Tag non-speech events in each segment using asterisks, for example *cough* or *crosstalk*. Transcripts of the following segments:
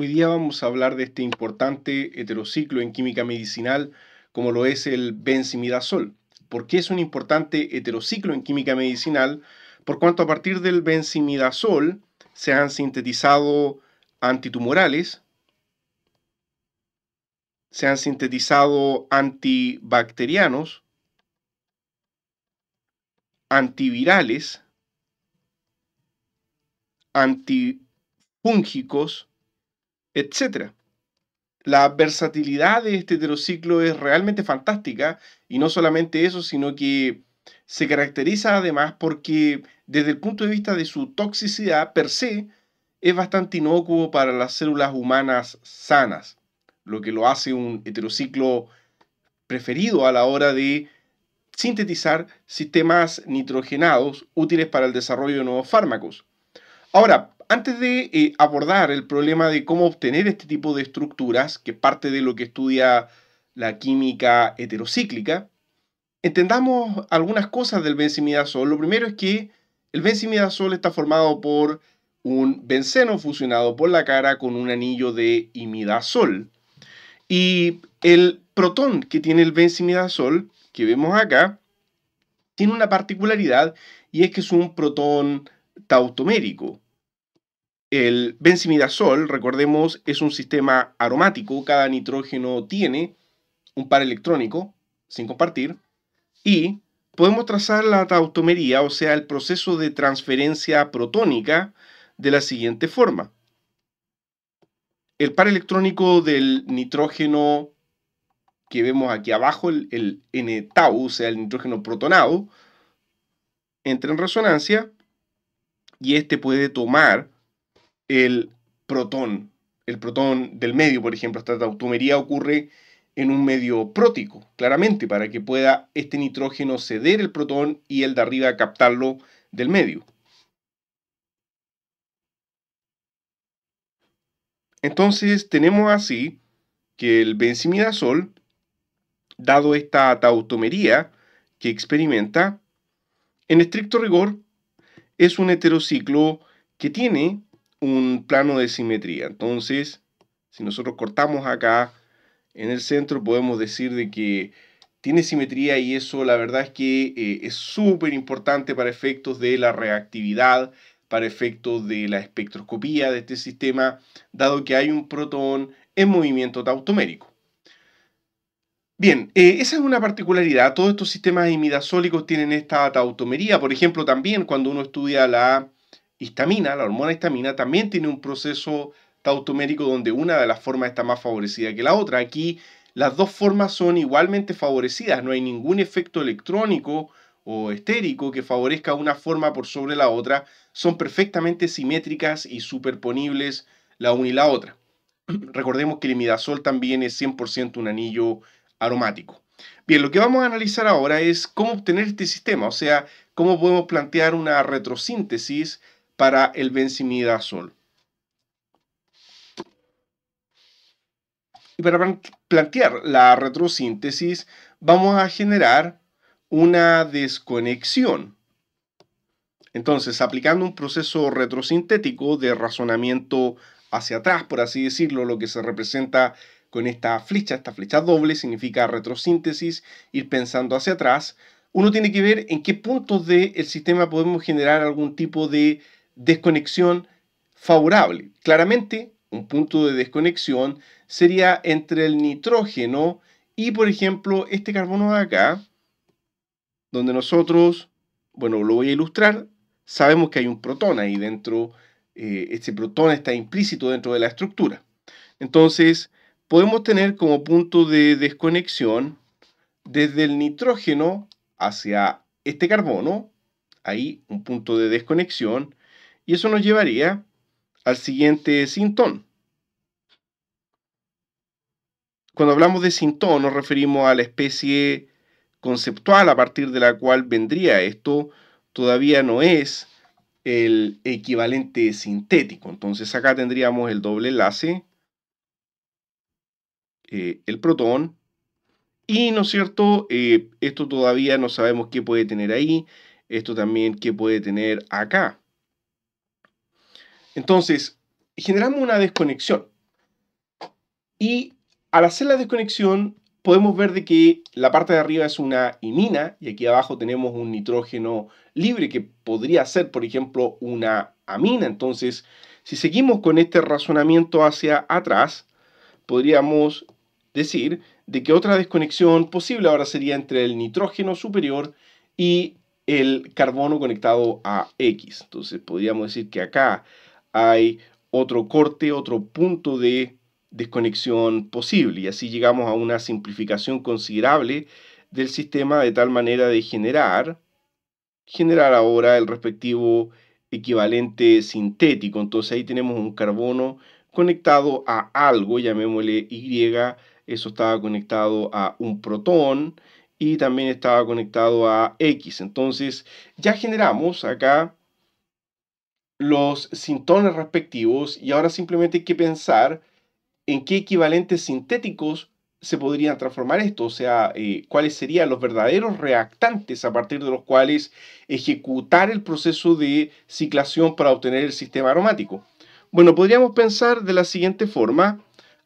Hoy día vamos a hablar de este importante heterociclo en química medicinal como lo es el benzimidazol. ¿Por qué es un importante heterociclo en química medicinal? Por cuanto a partir del benzimidazol se han sintetizado antitumorales, se han sintetizado antibacterianos, antivirales, antifúngicos, etcétera. La versatilidad de este heterociclo es realmente fantástica y no solamente eso, sino que se caracteriza además porque desde el punto de vista de su toxicidad per se es bastante inocuo para las células humanas sanas, lo que lo hace un heterociclo preferido a la hora de sintetizar sistemas nitrogenados útiles para el desarrollo de nuevos fármacos. Ahora, antes de eh, abordar el problema de cómo obtener este tipo de estructuras, que parte de lo que estudia la química heterocíclica, entendamos algunas cosas del benzimidazol. Lo primero es que el benzimidazol está formado por un benceno fusionado por la cara con un anillo de imidazol. Y el protón que tiene el benzimidazol, que vemos acá, tiene una particularidad y es que es un protón tautomérico. El benzimidazol, recordemos, es un sistema aromático. Cada nitrógeno tiene un par electrónico, sin compartir. Y podemos trazar la tautomería, o sea, el proceso de transferencia protónica, de la siguiente forma. El par electrónico del nitrógeno que vemos aquí abajo, el, el N-tau, o sea, el nitrógeno protonado, entra en resonancia y este puede tomar el protón. El protón del medio, por ejemplo, esta tautomería ocurre en un medio prótico, claramente, para que pueda este nitrógeno ceder el protón y el de arriba captarlo del medio. Entonces tenemos así que el benzimidazol, dado esta tautomería que experimenta, en estricto rigor es un heterociclo que tiene un plano de simetría. Entonces, si nosotros cortamos acá en el centro, podemos decir de que tiene simetría y eso la verdad es que eh, es súper importante para efectos de la reactividad, para efectos de la espectroscopía de este sistema, dado que hay un protón en movimiento tautomérico. Bien, eh, esa es una particularidad. Todos estos sistemas imidazólicos tienen esta tautomería. Por ejemplo, también cuando uno estudia la histamina, la hormona histamina, también tiene un proceso tautomérico donde una de las formas está más favorecida que la otra. Aquí las dos formas son igualmente favorecidas, no hay ningún efecto electrónico o estérico que favorezca una forma por sobre la otra, son perfectamente simétricas y superponibles la una y la otra. *clears throat* Recordemos que el imidazol también es 100% un anillo aromático. Bien, lo que vamos a analizar ahora es cómo obtener este sistema, o sea, cómo podemos plantear una retrosíntesis para el benzimidazol. Y para plantear la retrosíntesis, vamos a generar una desconexión. Entonces, aplicando un proceso retrosintético de razonamiento hacia atrás, por así decirlo, lo que se representa con esta flecha, esta flecha doble, significa retrosíntesis, ir pensando hacia atrás. Uno tiene que ver en qué puntos del sistema podemos generar algún tipo de desconexión favorable. Claramente, un punto de desconexión sería entre el nitrógeno y, por ejemplo, este carbono de acá, donde nosotros, bueno, lo voy a ilustrar, sabemos que hay un protón ahí dentro, este protón está implícito dentro de la estructura. Entonces, podemos tener como punto de desconexión desde el nitrógeno hacia este carbono, ahí un punto de desconexión, y eso nos llevaría al siguiente sintón. Cuando hablamos de sintón nos referimos a la especie conceptual a partir de la cual vendría esto. Todavía no es el equivalente sintético. Entonces acá tendríamos el doble enlace, eh, el protón, y no es cierto, eh, esto todavía no sabemos qué puede tener ahí, esto también qué puede tener acá. Entonces, generamos una desconexión. Y al hacer la desconexión, podemos ver de que la parte de arriba es una imina y aquí abajo tenemos un nitrógeno libre que podría ser, por ejemplo, una amina. Entonces, si seguimos con este razonamiento hacia atrás, podríamos decir de que otra desconexión posible ahora sería entre el nitrógeno superior y el carbono conectado a X. Entonces podríamos decir que acá hay otro corte, otro punto de desconexión posible. Y así llegamos a una simplificación considerable del sistema de tal manera de generar, generar ahora el respectivo equivalente sintético. Entonces ahí tenemos un carbono conectado a algo, llamémosle Y, eso estaba conectado a un protón y también estaba conectado a X. Entonces ya generamos acá los sintones respectivos y ahora simplemente hay que pensar en qué equivalentes sintéticos se podrían transformar esto, o sea, eh, cuáles serían los verdaderos reactantes a partir de los cuales ejecutar el proceso de ciclación para obtener el sistema aromático. Bueno, podríamos pensar de la siguiente forma.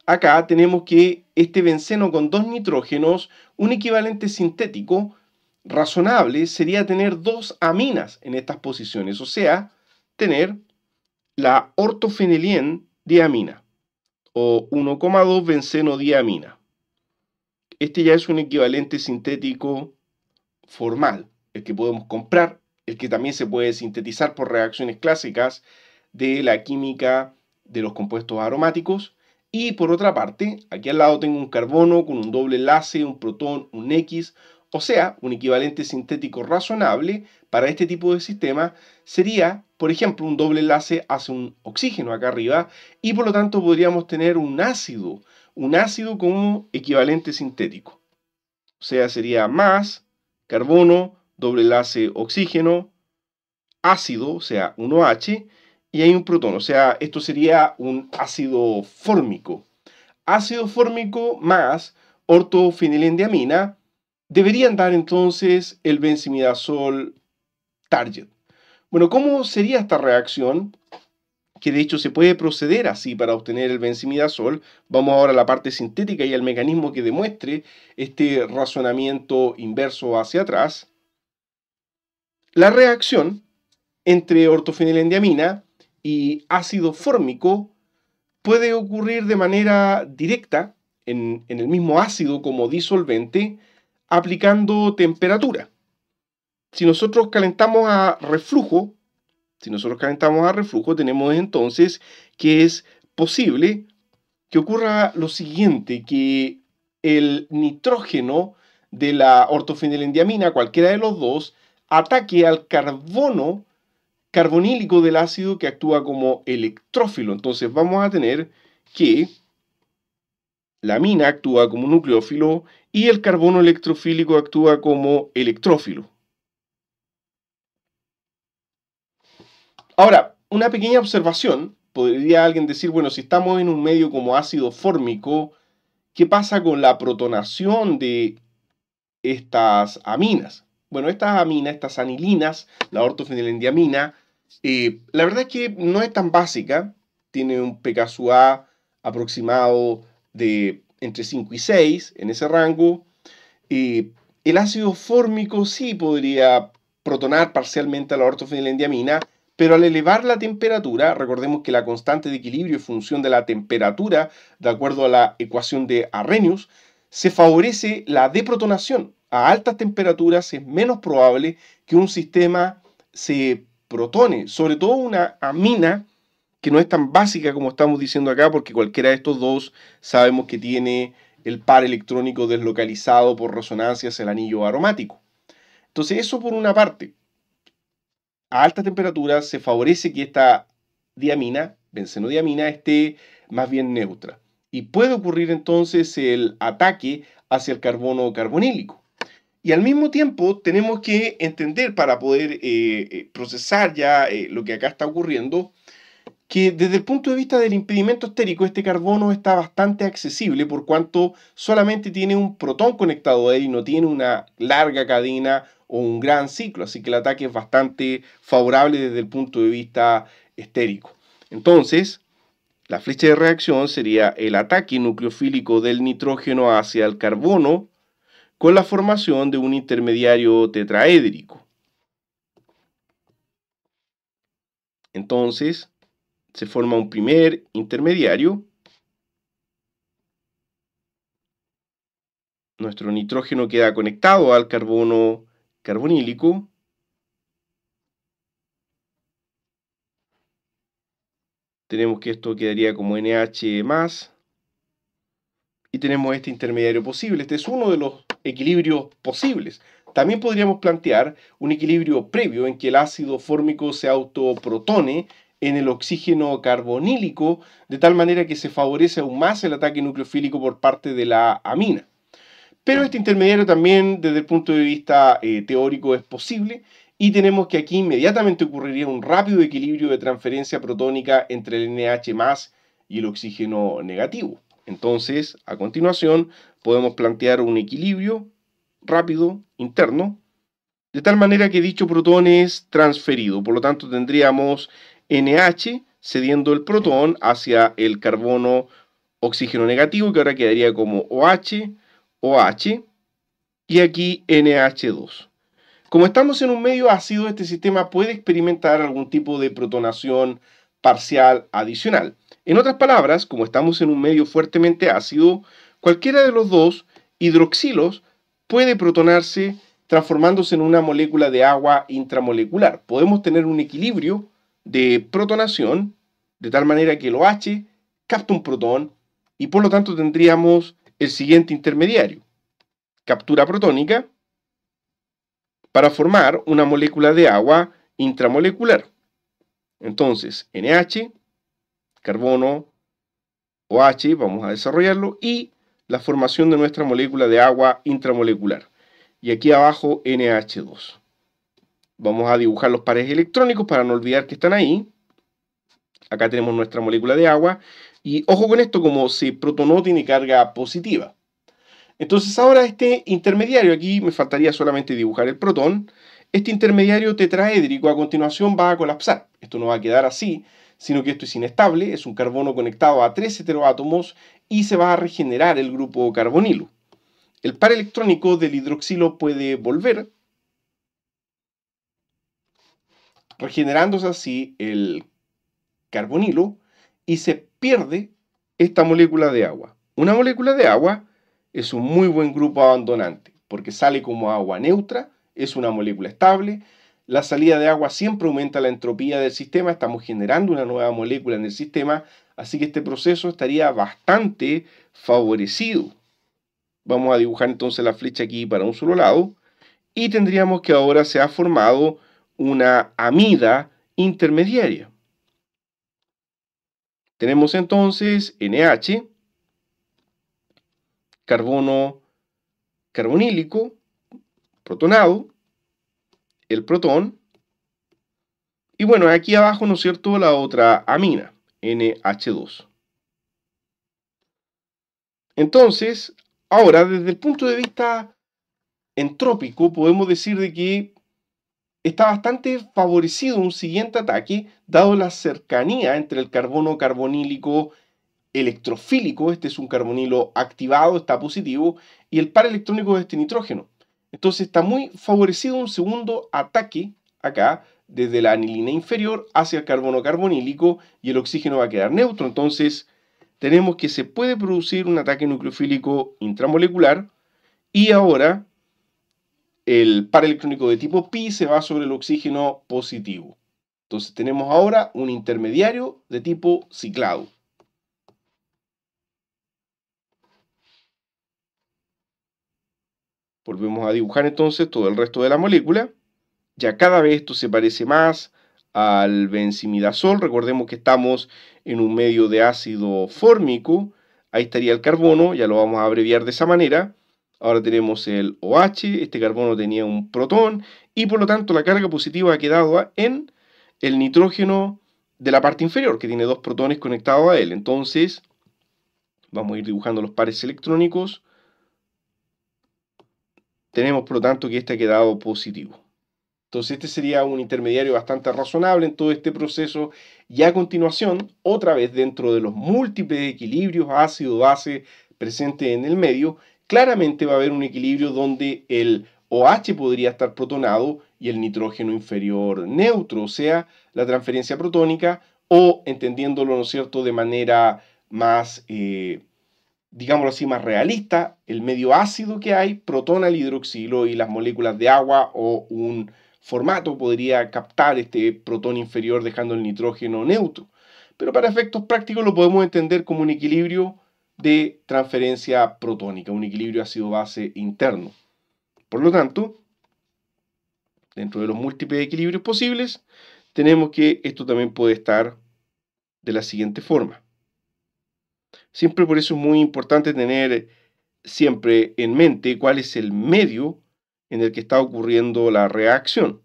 Acá tenemos que este benceno con dos nitrógenos, un equivalente sintético razonable sería tener dos aminas en estas posiciones, o sea, tener la ortofenilien-diamina o 12 benzenodiamina Este ya es un equivalente sintético formal, el que podemos comprar, el que también se puede sintetizar por reacciones clásicas de la química de los compuestos aromáticos. Y por otra parte, aquí al lado tengo un carbono con un doble enlace, un protón, un X, o sea, un equivalente sintético razonable para este tipo de sistema sería por ejemplo, un doble enlace hace un oxígeno acá arriba y por lo tanto podríamos tener un ácido, un ácido como equivalente sintético. O sea, sería más carbono, doble enlace oxígeno, ácido, o sea, 1H, y hay un protón, o sea, esto sería un ácido fórmico. Ácido fórmico más ortofenilendiamina deberían dar entonces el benzimidazol target. Bueno, ¿cómo sería esta reacción? Que de hecho se puede proceder así para obtener el benzimidazol. Vamos ahora a la parte sintética y al mecanismo que demuestre este razonamiento inverso hacia atrás. La reacción entre ortofenilendiamina y ácido fórmico puede ocurrir de manera directa en, en, el mismo ácido como disolvente aplicando temperatura. Si nosotros calentamos a reflujo, si nosotros calentamos a reflujo, tenemos entonces que es posible que ocurra lo siguiente, que el nitrógeno de la ortofenilendiamina, cualquiera de los dos, ataque al carbono carbonílico del ácido que actúa como electrófilo. Entonces vamos a tener que la amina actúa como nucleófilo y el carbono electrofílico actúa como electrófilo. Ahora, una pequeña observación. Podría alguien decir, bueno, si estamos en un medio como ácido fórmico, ¿qué pasa con la protonación de estas aminas? Bueno, estas aminas, estas anilinas, la ortofenilendiamina, eh, la verdad es que no es tan básica. Tiene un PKA aproximado de entre 5 y 6, en ese rango. Eh, el ácido fórmico sí podría protonar parcialmente a la ortofenilendiamina, pero al elevar la temperatura, recordemos que la constante de equilibrio es función de la temperatura, de acuerdo a la ecuación de Arrhenius, se favorece la deprotonación. A altas temperaturas es menos probable que un sistema se protone, sobre todo una amina que no es tan básica como estamos diciendo acá, porque cualquiera de estos dos sabemos que tiene el par electrónico deslocalizado por resonancia hacia el anillo aromático. Entonces eso por una parte a altas temperaturas se favorece que esta diamina, benzenodiamina, esté más bien neutra. Y puede ocurrir entonces el ataque hacia el carbono carbonílico. Y al mismo tiempo tenemos que entender para poder eh, eh, procesar ya eh, lo que acá está ocurriendo, que desde el punto de vista del impedimento estérico, este carbono está bastante accesible por cuanto solamente tiene un protón conectado a él y no tiene una larga cadena o un gran ciclo, así que el ataque es bastante favorable desde el punto de vista estérico. Entonces, la flecha de reacción sería el ataque nucleofílico del nitrógeno hacia el carbono con la formación de un intermediario tetraédrico. Entonces, se forma un primer intermediario. Nuestro nitrógeno queda conectado al carbono carbonílico. Tenemos que esto quedaría como NH más. Y tenemos este intermediario posible. Este es uno de los equilibrios posibles. También podríamos plantear un equilibrio previo en que el ácido fórmico se autoprotone en el oxígeno carbonílico, de tal manera que se favorece aún más el ataque nucleofílico por parte de la amina. Pero este intermediario también, desde el punto de vista eh, teórico, es posible y tenemos que aquí inmediatamente ocurriría un rápido equilibrio de transferencia protónica entre el NH y el oxígeno negativo. Entonces, a continuación, podemos plantear un equilibrio rápido interno, de tal manera que dicho protón es transferido. Por lo tanto, tendríamos NH, cediendo el protón hacia el carbono oxígeno negativo, que ahora quedaría como OH, OH, y aquí NH2. Como estamos en un medio ácido, este sistema puede experimentar algún tipo de protonación parcial adicional. En otras palabras, como estamos en un medio fuertemente ácido, cualquiera de los dos hidroxilos puede protonarse transformándose en una molécula de agua intramolecular. Podemos tener un equilibrio de protonación, de tal manera que el OH capta un protón y por lo tanto tendríamos el siguiente intermediario, captura protónica, para formar una molécula de agua intramolecular. Entonces, NH, carbono, OH, vamos a desarrollarlo, y la formación de nuestra molécula de agua intramolecular. Y aquí abajo NH2. Vamos a dibujar los pares electrónicos para no olvidar que están ahí. Acá tenemos nuestra molécula de agua. Y ojo con esto, como se protonó, tiene carga positiva. Entonces ahora este intermediario, aquí me faltaría solamente dibujar el protón, este intermediario tetraédrico a continuación va a colapsar. Esto no va a quedar así, sino que esto es inestable, es un carbono conectado a tres heteroátomos y se va a regenerar el grupo carbonilo. El par electrónico del hidroxilo puede volver regenerándose así el carbonilo y se pierde esta molécula de agua. Una molécula de agua es un muy buen grupo abandonante porque sale como agua neutra, es una molécula estable, la salida de agua siempre aumenta la entropía del sistema, estamos generando una nueva molécula en el sistema, así que este proceso estaría bastante favorecido. Vamos a dibujar entonces la flecha aquí para un solo lado y tendríamos que ahora se ha formado una amida intermediaria. Tenemos entonces NH, carbono carbonílico, protonado, el protón, y bueno, aquí abajo, ¿no es cierto?, la otra amina, NH2. Entonces, ahora, desde el punto de vista entrópico, podemos decir de que está bastante favorecido un siguiente ataque, dado la cercanía entre el carbono carbonílico electrofílico, este es un carbonilo activado, está positivo, y el par electrónico de este nitrógeno. Entonces está muy favorecido un segundo ataque acá, desde la anilina inferior hacia el carbono carbonílico y el oxígeno va a quedar neutro. Entonces, tenemos que se puede producir un ataque nucleofílico intramolecular y ahora el par electrónico de tipo pi se va sobre el oxígeno positivo. Entonces tenemos ahora un intermediario de tipo ciclado. Volvemos a dibujar entonces todo el resto de la molécula. Ya cada vez esto se parece más al benzimidazol. Recordemos que estamos en un medio de ácido fórmico. Ahí estaría el carbono, ya lo vamos a abreviar de esa manera. Ahora tenemos el OH, este carbono tenía un protón y por lo tanto la carga positiva ha quedado en el nitrógeno de la parte inferior, que tiene dos protones conectados a él. Entonces, vamos a ir dibujando los pares electrónicos. Tenemos por lo tanto que este ha quedado positivo. Entonces este sería un intermediario bastante razonable en todo este proceso y a continuación, otra vez dentro de los múltiples equilibrios ácido-base presentes en el medio, claramente va a haber un equilibrio donde el OH podría estar protonado y el nitrógeno inferior neutro, o sea, la transferencia protónica, o entendiéndolo, ¿no cierto?, de manera más, eh, digámoslo así, más realista, el medio ácido que hay protona el hidroxilo y las moléculas de agua o un formato podría captar este protón inferior dejando el nitrógeno neutro. Pero para efectos prácticos lo podemos entender como un equilibrio de transferencia protónica, un equilibrio ácido-base interno. Por lo tanto, dentro de los múltiples equilibrios posibles, tenemos que esto también puede estar de la siguiente forma. Siempre por eso es muy importante tener siempre en mente cuál es el medio en el que está ocurriendo la reacción.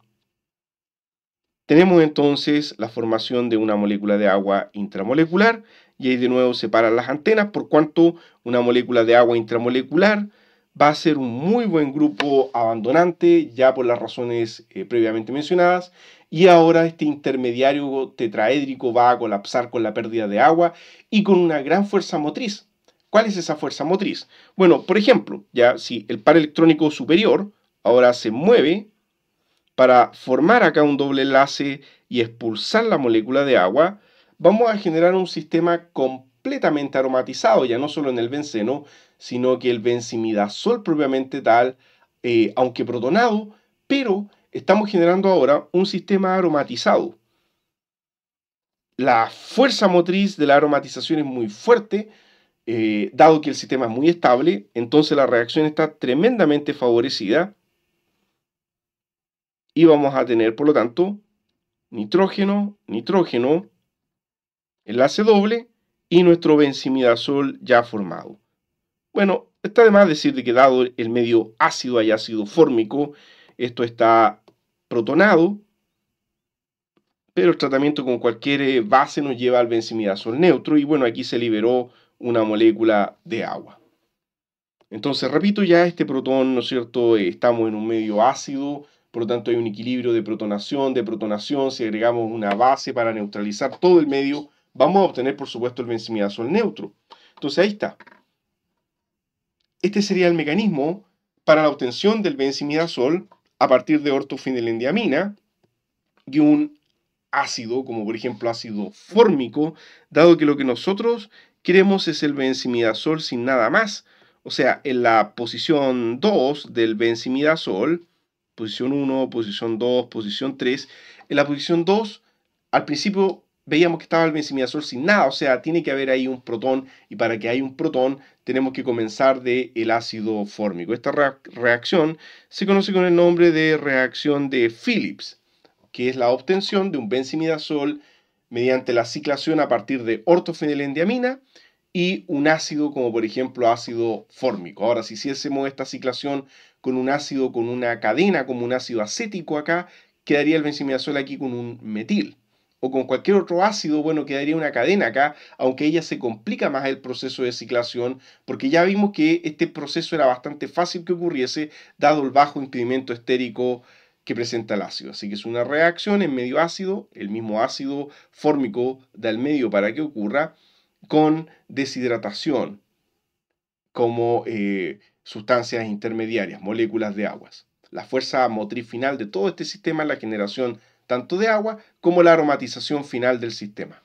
Tenemos entonces la formación de una molécula de agua intramolecular y ahí de nuevo separan las antenas, por cuanto una molécula de agua intramolecular va a ser un muy buen grupo abandonante, ya por las razones eh, previamente mencionadas, y ahora este intermediario tetraédrico va a colapsar con la pérdida de agua y con una gran fuerza motriz. ¿Cuál es esa fuerza motriz? Bueno, por ejemplo, ya si el par electrónico superior ahora se mueve para formar acá un doble enlace y expulsar la molécula de agua, vamos a generar un sistema completamente aromatizado, ya no solo en el benceno, sino que el benzimidazol propiamente tal, eh, aunque protonado, pero estamos generando ahora un sistema aromatizado. La fuerza motriz de la aromatización es muy fuerte, eh, dado que el sistema es muy estable, entonces la reacción está tremendamente favorecida y vamos a tener, por lo tanto, nitrógeno, nitrógeno, enlace doble y nuestro benzimidazol ya formado. Bueno, está de más decir que dado el medio ácido hay ácido fórmico, esto está protonado, pero el tratamiento con cualquier eh, base nos lleva al benzimidazol neutro y bueno, aquí se liberó una molécula de agua. Entonces, repito, ya este protón, ¿no es cierto? Eh, estamos en un medio ácido, por lo tanto hay un equilibrio de protonación, de protonación, si agregamos una base para neutralizar todo el medio, vamos a obtener, por supuesto, el benzimidazol neutro. Entonces ahí está. Este sería el mecanismo para la obtención del benzimidazol a partir de ortofenilendiamina y un ácido, como por ejemplo ácido fórmico, dado que lo que nosotros queremos es el benzimidazol sin nada más. O sea, en la posición 2 del benzimidazol, posición 1, posición 2, posición 3, en la posición 2, al principio veíamos que estaba el benzimidazol sin nada, o sea, tiene que haber ahí un protón y para que haya un protón tenemos que comenzar del el ácido fórmico. Esta reacción se conoce con el nombre de reacción de Phillips, que es la obtención de un benzimidazol mediante la ciclación a partir de ortofenilendiamina y un ácido como por ejemplo ácido fórmico. Ahora, si hiciésemos esta ciclación con un ácido con una cadena, como un ácido acético acá, quedaría el benzimidazol aquí con un metil o con cualquier otro ácido, bueno, quedaría una cadena acá, aunque ella se complica más el proceso de ciclación, porque ya vimos que este proceso era bastante fácil que ocurriese, dado el bajo impedimento estérico que presenta el ácido. Así que es una reacción en medio ácido, el mismo ácido fórmico del medio para que ocurra, con deshidratación como eh, sustancias intermediarias, moléculas de aguas. La fuerza motriz final de todo este sistema es la generación tanto de agua como la aromatización final del sistema.